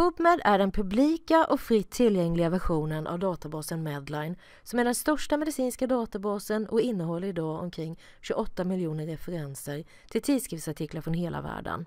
PubMed är den publika och fritt tillgängliga versionen av databasen Medline som är den största medicinska databasen och innehåller idag omkring 28 miljoner referenser till tidskriftsartiklar från hela världen.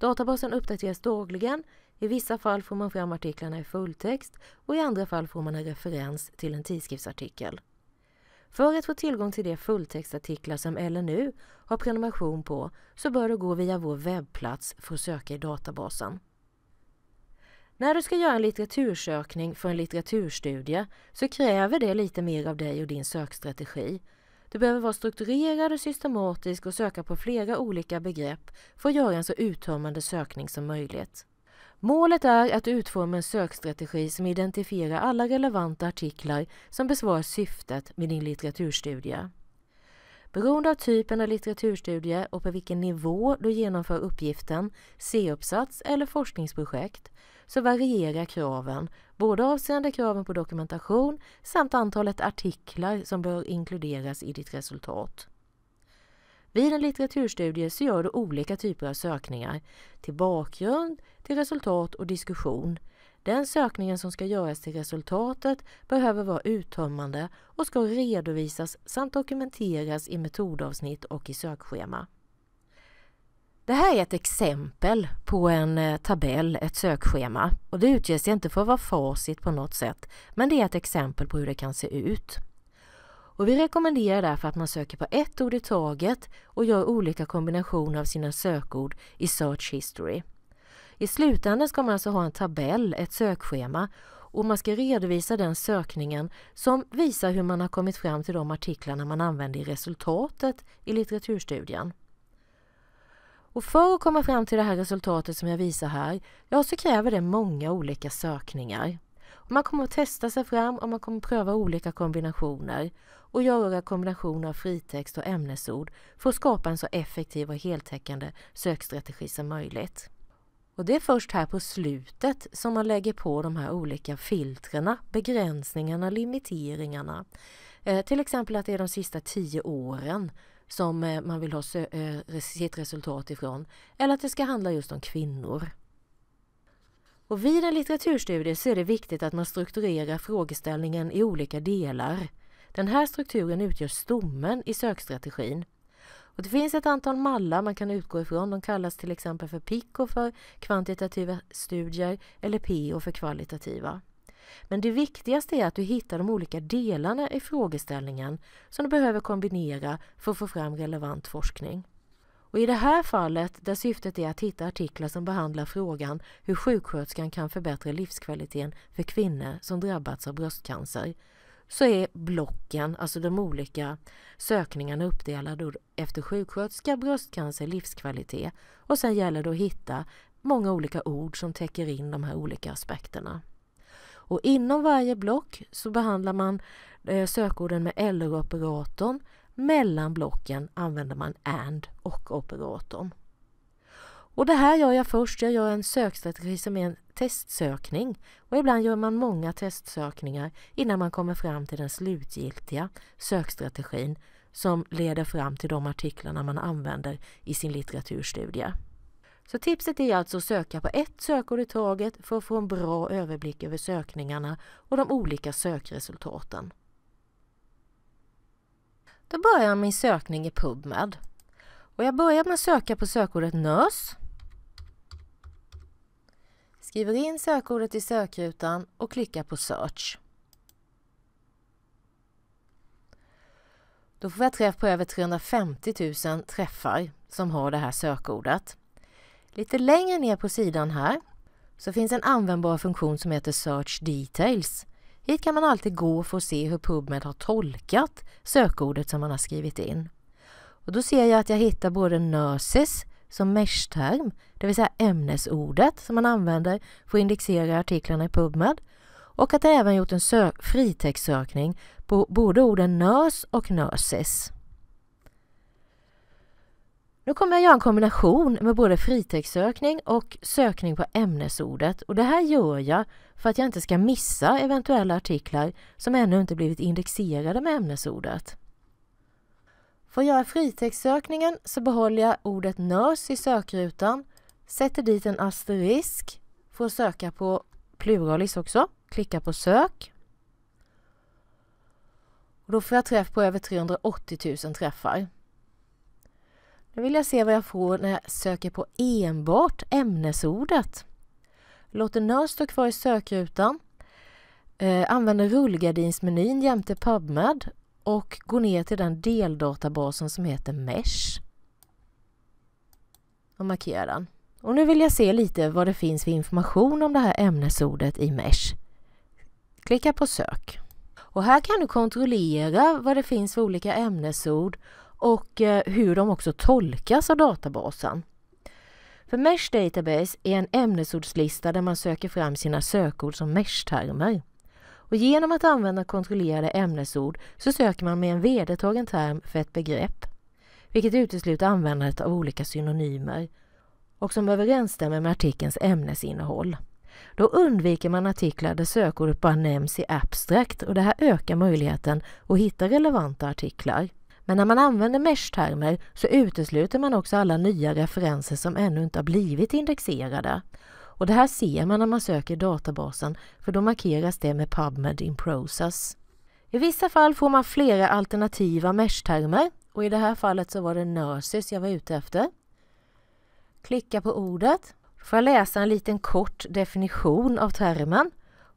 Databasen uppdateras dagligen. I vissa fall får man fram artiklarna i fulltext och i andra fall får man en referens till en tidskriftsartikel. För att få tillgång till de fulltextartiklar som LNU har prenumeration på så bör du gå via vår webbplats för att söka i databasen. När du ska göra en litteratursökning för en litteraturstudie så kräver det lite mer av dig och din sökstrategi. Du behöver vara strukturerad och systematisk och söka på flera olika begrepp för att göra en så uttömmande sökning som möjligt. Målet är att utforma en sökstrategi som identifierar alla relevanta artiklar som besvarar syftet med din litteraturstudie. Beroende av typen av litteraturstudie och på vilken nivå du genomför uppgiften, C-uppsats eller forskningsprojekt, så varierar kraven både avseende kraven på dokumentation samt antalet artiklar som bör inkluderas i ditt resultat. Vid en litteraturstudie så gör du olika typer av sökningar till bakgrund, till resultat och diskussion. Den sökningen som ska göras till resultatet behöver vara uttömmande och ska redovisas samt dokumenteras i metodavsnitt och i sökschema. Det här är ett exempel på en eh, tabell, ett sökschema. Och det utges inte för att vara facit på något sätt, men det är ett exempel på hur det kan se ut. Och vi rekommenderar därför att man söker på ett ord i taget och gör olika kombinationer av sina sökord i Search History. I slutändan ska man alltså ha en tabell, ett sökschema och man ska redovisa den sökningen som visar hur man har kommit fram till de artiklarna man använder i resultatet i litteraturstudien. Och för att komma fram till det här resultatet som jag visar här, ja, så kräver det många olika sökningar. Man kommer att testa sig fram och man kommer att pröva olika kombinationer och göra kombinationer av fritext och ämnesord för att skapa en så effektiv och heltäckande sökstrategi som möjligt. Och det är först här på slutet som man lägger på de här olika filtrerna, begränsningarna, limiteringarna. Eh, till exempel att det är de sista tio åren som eh, man vill ha eh, sitt resultat ifrån. Eller att det ska handla just om kvinnor. Och vid en litteraturstudie så är det viktigt att man strukturerar frågeställningen i olika delar. Den här strukturen utgör stommen i sökstrategin och det finns ett antal mallar man kan utgå ifrån. De kallas till exempel för PICO för kvantitativa studier eller PO för kvalitativa. Men det viktigaste är att du hittar de olika delarna i frågeställningen som du behöver kombinera för att få fram relevant forskning. Och I det här fallet, där syftet är att hitta artiklar som behandlar frågan hur sjuksköterskan kan förbättra livskvaliteten för kvinnor som drabbats av bröstcancer, så är blocken, alltså de olika sökningarna uppdelade efter sjuksköterska, bröstcancer, livskvalitet och sen gäller det att hitta många olika ord som täcker in de här olika aspekterna. Och inom varje block så behandlar man eh, sökorden med eller-operatorn. Mellan blocken använder man and och operatorn. Och det här gör jag först. Jag gör en sökstrategi som är en testsökning och ibland gör man många testsökningar innan man kommer fram till den slutgiltiga sökstrategin som leder fram till de artiklarna man använder i sin litteraturstudie. Så tipset är alltså att söka på ett sökord i taget för att få en bra överblick över sökningarna och de olika sökresultaten. Då börjar jag min sökning i PubMed. Och jag börjar med att söka på sökordet nös skriver in sökordet i sökrutan och klickar på Search. Då får jag träff på över 350 000 träffar som har det här sökordet. Lite längre ner på sidan här så finns en användbar funktion som heter Search Details. Hit kan man alltid gå för att se hur PubMed har tolkat sökordet som man har skrivit in. Och då ser jag att jag hittar både nurses som mesh-term, det vill säga ämnesordet som man använder för att indexera artiklarna i PubMed och att det även gjort en fritextsökning på både orden nös och nöses. Nu kommer jag göra en kombination med både fritextsökning och sökning på ämnesordet och det här gör jag för att jag inte ska missa eventuella artiklar som ännu inte blivit indexerade med ämnesordet. För att göra fritextsökningen så behåller jag ordet nurse i sökrutan, sätter dit en asterisk för att söka på pluralis också, klicka på sök. Och då får jag träff på över 380 000 träffar. Nu vill jag se vad jag får när jag söker på enbart ämnesordet. Låter nurse stå kvar i sökrutan. Eh, använder rullgardinsmenyn jämte PubMed och gå ner till den deldatabasen som heter Mesh. Och markera den. Och nu vill jag se lite vad det finns för information om det här ämnesordet i Mesh. Klicka på sök. Och här kan du kontrollera vad det finns för olika ämnesord och eh, hur de också tolkas av databasen. För Mesh Database är en ämnesordslista där man söker fram sina sökord som Mesh-termer. Och genom att använda kontrollerade ämnesord så söker man med en vedertagen term för ett begrepp, vilket utesluter användandet av olika synonymer och som överensstämmer med artikelns ämnesinnehåll. Då undviker man artiklar där sökordet bara nämns i abstrakt och det här ökar möjligheten att hitta relevanta artiklar. Men när man använder mesh-termer så utesluter man också alla nya referenser som ännu inte har blivit indexerade. Och det här ser man när man söker i databasen för då markeras det med PubMed in Process. I vissa fall får man flera alternativa mesh-termer och i det här fallet så var det nurses jag var ute efter. Klicka på ordet. får jag läsa en liten kort definition av termen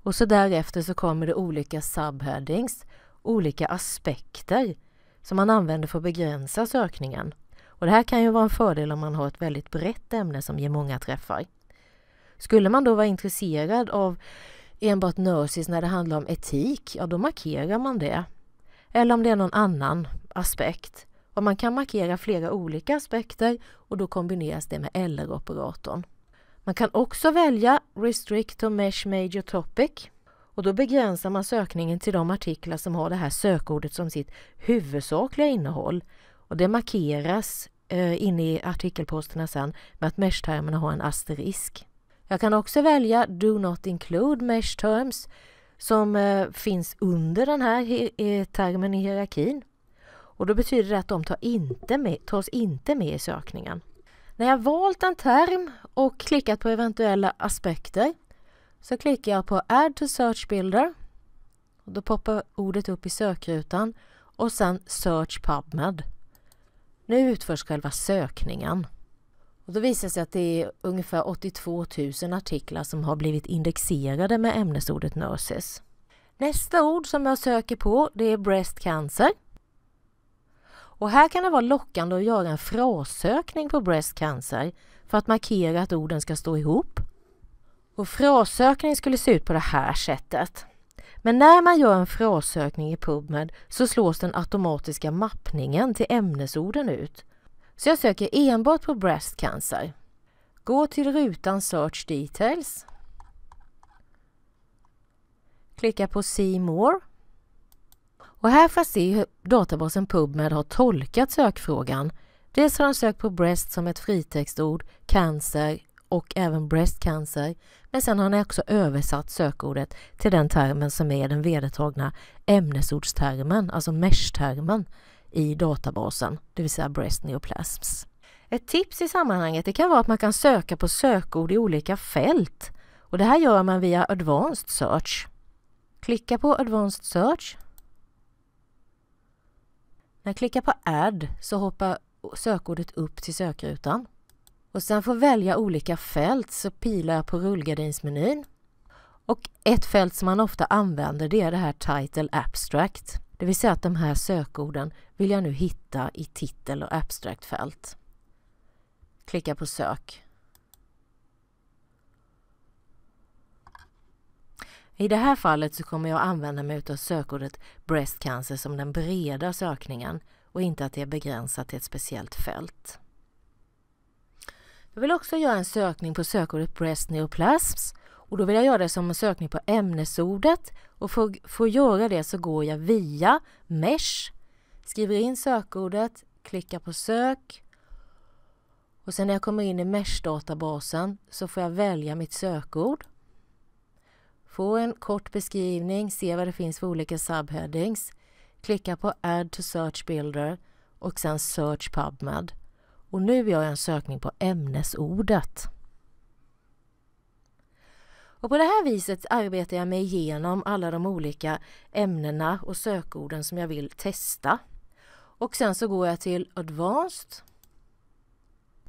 och så därefter så kommer det olika subheadings, olika aspekter som man använder för att begränsa sökningen. Och det här kan ju vara en fördel om man har ett väldigt brett ämne som ger många träffar. Skulle man då vara intresserad av enbart nurses när det handlar om etik, ja då markerar man det. Eller om det är någon annan aspekt. Och man kan markera flera olika aspekter och då kombineras det med LR-operatorn. Man kan också välja Restrict to Mesh Major Topic och då begränsar man sökningen till de artiklar som har det här sökordet som sitt huvudsakliga innehåll. Och det markeras eh, inne i artikelposterna sen med att mesh-termerna har en asterisk. Jag kan också välja Do not include mesh terms som eh, finns under den här eh, termen i hierarkin. Och då betyder det att de tar inte med, tas inte med i sökningen. När jag valt en term och klickat på eventuella aspekter så klickar jag på Add to Search Builder. Och då poppar ordet upp i sökrutan och sen Search PubMed. Nu utförs själva sökningen. Och då visar det sig att det är ungefär 82 000 artiklar som har blivit indexerade med ämnesordet nurses. Nästa ord som jag söker på det är breast cancer. Och här kan det vara lockande att göra en frassökning på breast cancer för att markera att orden ska stå ihop. Och frassökning skulle se ut på det här sättet. Men när man gör en frassökning i PubMed så slås den automatiska mappningen till ämnesorden ut så jag söker enbart på breast cancer. Gå till rutan Search Details. Klicka på See More. Och här får jag se hur databasen PubMed har tolkat sökfrågan. Dels har den sökt på breast som ett fritextord, cancer och även breast cancer. Men sen har den också översatt sökordet till den termen som är den vedertagna ämnesordstermen, alltså mesh-termen i databasen, det vill säga breast neoplasms. Ett tips i sammanhanget det kan vara att man kan söka på sökord i olika fält och det här gör man via Advanced Search. Klicka på Advanced Search. När jag klickar på Add så hoppar sökordet upp till sökrutan. Och sen får välja olika fält så pilar jag på rullgardinsmenyn. Och ett fält som man ofta använder det är det här Title Abstract. Det vill säga att de här sökorden vill jag nu hitta i titel och Abstract fält. Klicka på sök. I det här fallet så kommer jag använda mig av sökordet breast cancer som den breda sökningen och inte att det är begränsat till ett speciellt fält. Jag vill också göra en sökning på sökordet breast neoplasms och då vill jag göra det som en sökning på ämnesordet och för, för att göra det så går jag via Mesh, skriver in sökordet, klickar på sök och sen när jag kommer in i Mesh-databasen så får jag välja mitt sökord. Får en kort beskrivning, se vad det finns för olika subheadings, klicka på Add to Search Builder och sen Search PubMed. Och nu gör jag en sökning på ämnesordet. Och på det här viset arbetar jag mig igenom alla de olika ämnena och sökorden som jag vill testa. Och sen så går jag till Advanced.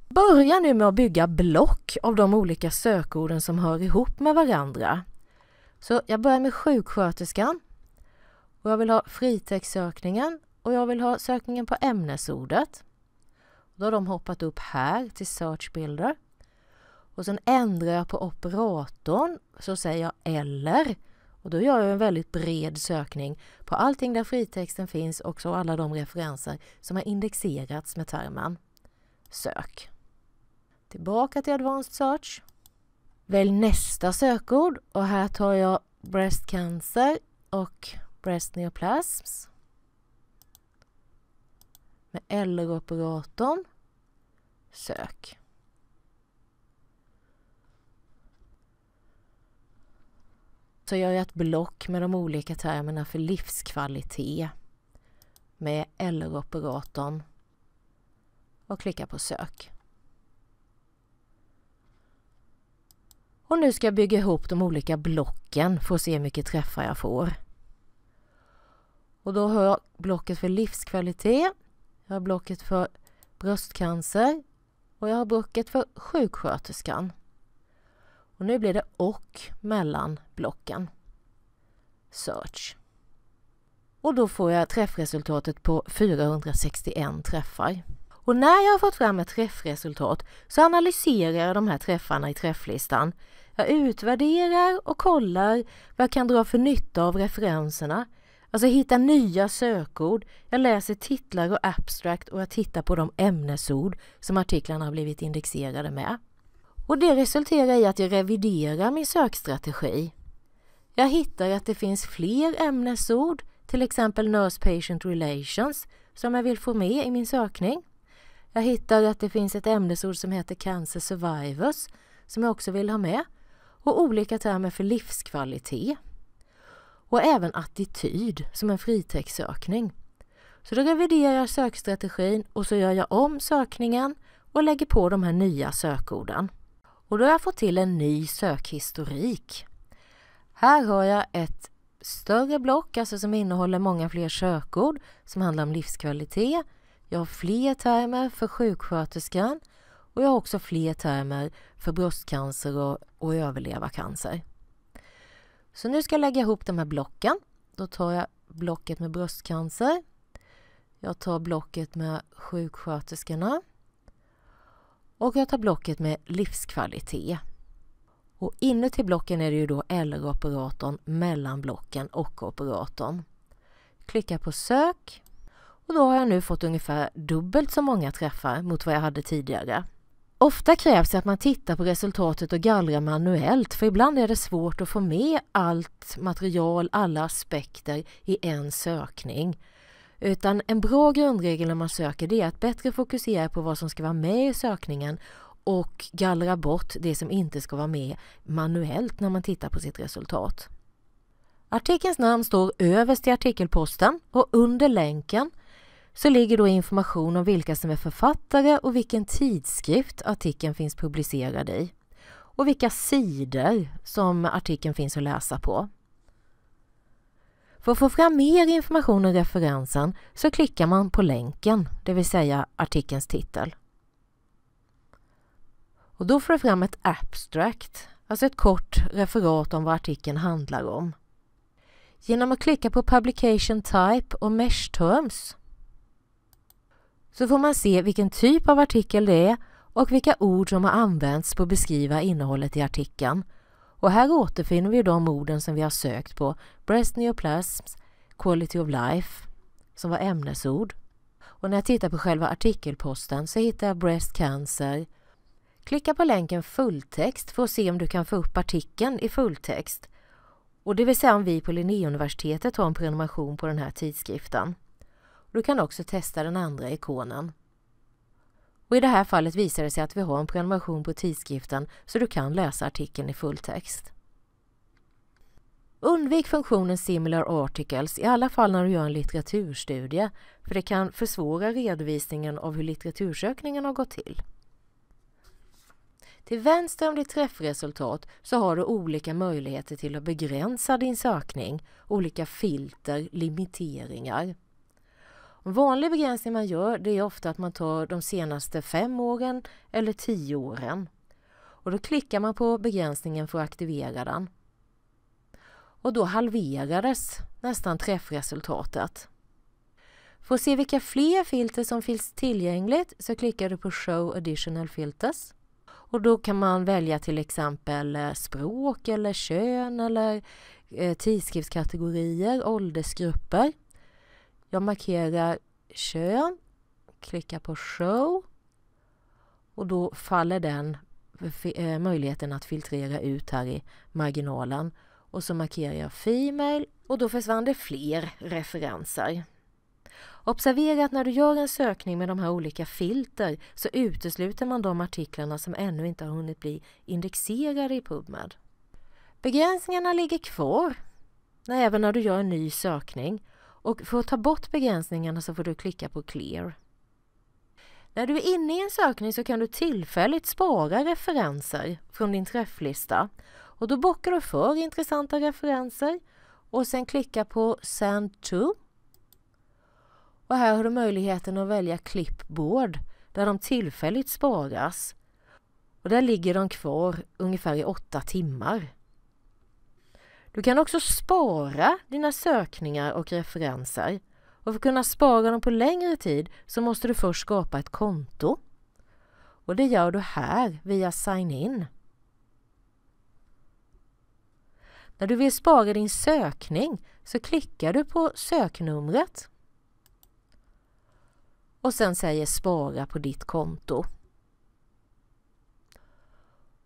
Börja nu med att bygga block av de olika sökorden som hör ihop med varandra. Så jag börjar med sjuksköterskan. Och jag vill ha fritextsökningen och jag vill ha sökningen på ämnesordet. Då har de hoppat upp här till Search Builder. Och sen ändrar jag på operatorn, så säger jag eller. Och då gör jag en väldigt bred sökning på allting där fritexten finns och så alla de referenser som har indexerats med termen sök. Tillbaka till Advanced Search. Välj nästa sökord och här tar jag breast cancer och breast neoplasms. Med eller-operatorn. Sök. så gör jag ett block med de olika termerna för livskvalitet med LR-operatorn och klickar på sök. Och nu ska jag bygga ihop de olika blocken för att se hur mycket träffar jag får. Och då har jag blocket för livskvalitet, jag har blocket för bröstcancer och jag har blocket för sjuksköterskan. Och nu blir det och mellan blocken. Search. Och då får jag träffresultatet på 461 träffar. Och när jag har fått fram ett träffresultat så analyserar jag de här träffarna i träfflistan. Jag utvärderar och kollar vad jag kan dra för nytta av referenserna. Alltså hitta nya sökord. Jag läser titlar och abstract och jag tittar på de ämnesord som artiklarna har blivit indexerade med. Och det resulterar i att jag reviderar min sökstrategi. Jag hittar att det finns fler ämnesord, till exempel Nurse Patient Relations, som jag vill få med i min sökning. Jag hittar att det finns ett ämnesord som heter Cancer Survivors som jag också vill ha med och olika termer för livskvalitet. Och även attityd som en fritextsökning. Så då reviderar jag sökstrategin och så gör jag om sökningen och lägger på de här nya sökorden. Och då har jag fått till en ny sökhistorik. Här har jag ett större block, alltså som innehåller många fler sökord som handlar om livskvalitet. Jag har fler termer för sjuksköterskan och jag har också fler termer för bröstcancer och, och överleva cancer. Så nu ska jag lägga ihop de här blocken. Då tar jag blocket med bröstcancer. Jag tar blocket med sjuksköterskorna. Och jag tar blocket med livskvalitet. Och inuti blocken är det ju då LR-operatorn mellan blocken och operatorn. Klicka på sök och då har jag nu fått ungefär dubbelt så många träffar mot vad jag hade tidigare. Ofta krävs det att man tittar på resultatet och gallrar manuellt för ibland är det svårt att få med allt material, alla aspekter i en sökning. Utan en bra grundregel när man söker det är att bättre fokusera på vad som ska vara med i sökningen och gallra bort det som inte ska vara med manuellt när man tittar på sitt resultat. Artikelns namn står överst i artikelposten och under länken så ligger då information om vilka som är författare och vilken tidskrift artikeln finns publicerad i och vilka sidor som artikeln finns att läsa på. För att få fram mer information om referensen så klickar man på länken, det vill säga artikelns titel. Och då får du fram ett abstract, alltså ett kort referat om vad artikeln handlar om. Genom att klicka på Publication Type och Mesh Terms så får man se vilken typ av artikel det är och vilka ord som har använts på att beskriva innehållet i artikeln och här återfinner vi de orden som vi har sökt på, breast neoplasms, quality of life, som var ämnesord. Och när jag tittar på själva artikelposten så hittar jag breast cancer. Klicka på länken fulltext för att se om du kan få upp artikeln i fulltext. Och det vill säga om vi på Linnéuniversitetet har en prenumeration på den här tidskriften. Du kan också testa den andra ikonen. Och I det här fallet visar det sig att vi har en prenumeration på tidskriften så du kan läsa artikeln i fulltext. Undvik funktionen Similar Articles, i alla fall när du gör en litteraturstudie, för det kan försvåra redovisningen av hur litteratursökningen har gått till. Till vänster om ditt träffresultat så har du olika möjligheter till att begränsa din sökning, olika filter, limiteringar. En vanlig begränsning man gör det är ofta att man tar de senaste fem åren eller tio åren. Och då klickar man på begränsningen för att aktivera den. Och då halverades nästan träffresultatet. För att se vilka fler filter som finns tillgängligt så klickar du på Show additional filters. Och då kan man välja till exempel eh, språk eller kön eller eh, tidskriftskategorier, åldersgrupper. Jag markerar kön, klickar på show och då faller den eh, möjligheten att filtrera ut här i marginalen. Och så markerar jag Female och då försvann det fler referenser. Observera att när du gör en sökning med de här olika filter så utesluter man de artiklarna som ännu inte har hunnit bli indexerade i PubMed. Begränsningarna ligger kvar även när du gör en ny sökning och för att ta bort begränsningarna så får du klicka på Clear. När du är inne i en sökning så kan du tillfälligt spara referenser från din träfflista. Och då bockar du för intressanta referenser och sen klicka på Send to. Och här har du möjligheten att välja Clipboard där de tillfälligt sparas. Och där ligger de kvar ungefär i åtta timmar. Du kan också spara dina sökningar och referenser. Och för att kunna spara dem på längre tid så måste du först skapa ett konto. Och det gör du här via Sign In. När du vill spara din sökning så klickar du på söknumret och sen säger spara på ditt konto.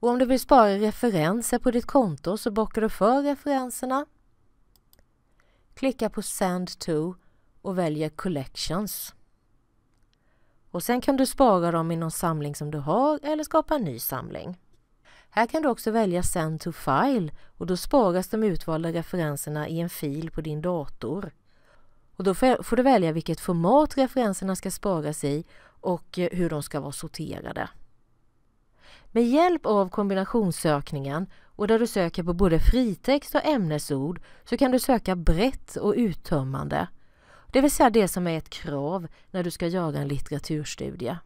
Och om du vill spara referenser på ditt konto så bockar du för referenserna. Klicka på Send to och väljer Collections. Och sen kan du spara dem i någon samling som du har eller skapa en ny samling. Här kan du också välja Send to File och då sparas de utvalda referenserna i en fil på din dator. Och då får du välja vilket format referenserna ska sparas i och eh, hur de ska vara sorterade. Med hjälp av kombinationssökningen och där du söker på både fritext och ämnesord så kan du söka brett och uttömmande. Det vill säga det som är ett krav när du ska göra en litteraturstudie.